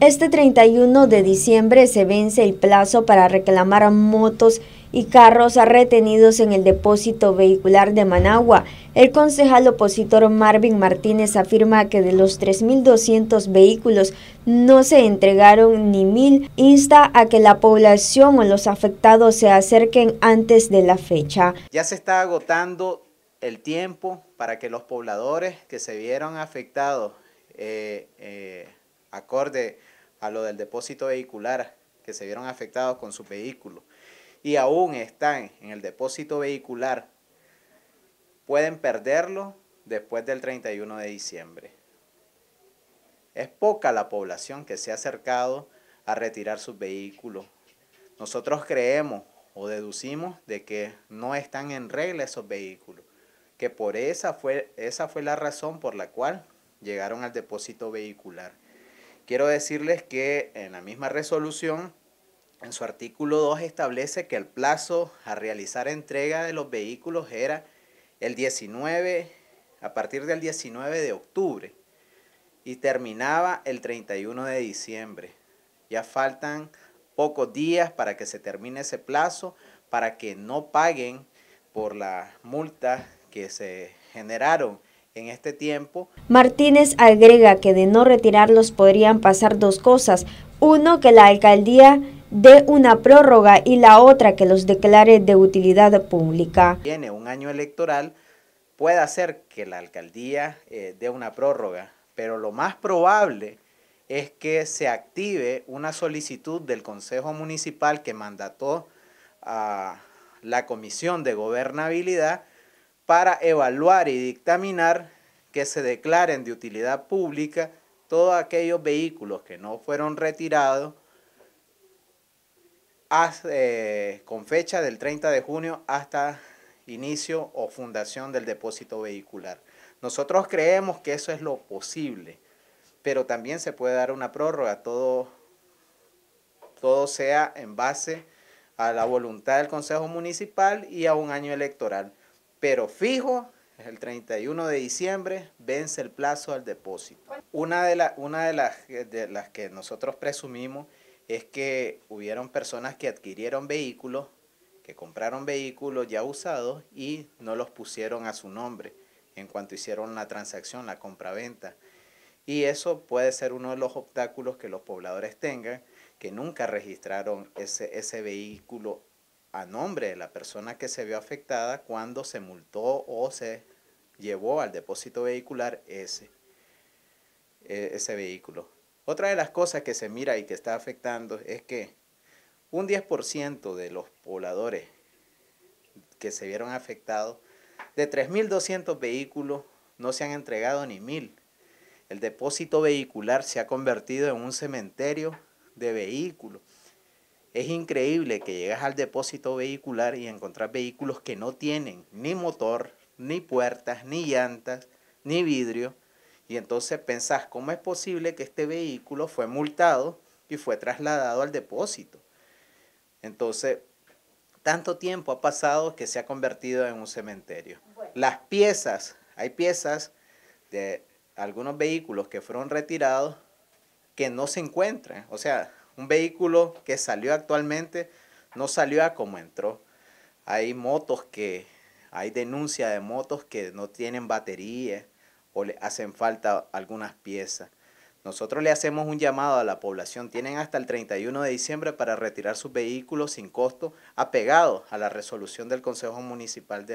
Este 31 de diciembre se vence el plazo para reclamar motos y carros retenidos en el depósito vehicular de Managua. El concejal opositor Marvin Martínez afirma que de los 3.200 vehículos no se entregaron ni mil. Insta a que la población o los afectados se acerquen antes de la fecha. Ya se está agotando el tiempo para que los pobladores que se vieron afectados eh, eh, acorde a lo del depósito vehicular que se vieron afectados con su vehículo y aún están en el depósito vehicular, pueden perderlo después del 31 de diciembre. Es poca la población que se ha acercado a retirar sus vehículos. Nosotros creemos o deducimos de que no están en regla esos vehículos, que por esa fue, esa fue la razón por la cual llegaron al depósito vehicular. Quiero decirles que en la misma resolución, en su artículo 2, establece que el plazo a realizar entrega de los vehículos era el 19, a partir del 19 de octubre y terminaba el 31 de diciembre. Ya faltan pocos días para que se termine ese plazo, para que no paguen por las multas que se generaron en este tiempo. Martínez agrega que de no retirarlos podrían pasar dos cosas. Uno, que la alcaldía dé una prórroga y la otra que los declare de utilidad pública. Tiene un año electoral, puede ser que la alcaldía eh, dé una prórroga, pero lo más probable es que se active una solicitud del Consejo Municipal que mandató a la Comisión de Gobernabilidad para evaluar y dictaminar que se declaren de utilidad pública todos aquellos vehículos que no fueron retirados eh, con fecha del 30 de junio hasta inicio o fundación del depósito vehicular. Nosotros creemos que eso es lo posible, pero también se puede dar una prórroga, todo, todo sea en base a la voluntad del Consejo Municipal y a un año electoral pero fijo, el 31 de diciembre vence el plazo al depósito. Una de, una de, las, de las que nosotros presumimos es que hubieron personas que adquirieron vehículos, que compraron vehículos ya usados y no los pusieron a su nombre en cuanto hicieron la transacción, la compra-venta. Y eso puede ser uno de los obstáculos que los pobladores tengan, que nunca registraron ese, ese vehículo a nombre de la persona que se vio afectada cuando se multó o se llevó al depósito vehicular ese, e, ese vehículo. Otra de las cosas que se mira y que está afectando es que un 10% de los pobladores que se vieron afectados, de 3.200 vehículos no se han entregado ni mil. El depósito vehicular se ha convertido en un cementerio de vehículos es increíble que llegas al depósito vehicular y encontrás vehículos que no tienen ni motor, ni puertas, ni llantas, ni vidrio. Y entonces pensás, ¿cómo es posible que este vehículo fue multado y fue trasladado al depósito? Entonces, tanto tiempo ha pasado que se ha convertido en un cementerio. Las piezas, hay piezas de algunos vehículos que fueron retirados que no se encuentran. O sea, un vehículo que salió actualmente no salió a como entró. Hay motos que, hay denuncia de motos que no tienen batería o le hacen falta algunas piezas. Nosotros le hacemos un llamado a la población. Tienen hasta el 31 de diciembre para retirar sus vehículos sin costo, apegados a la resolución del Consejo Municipal de...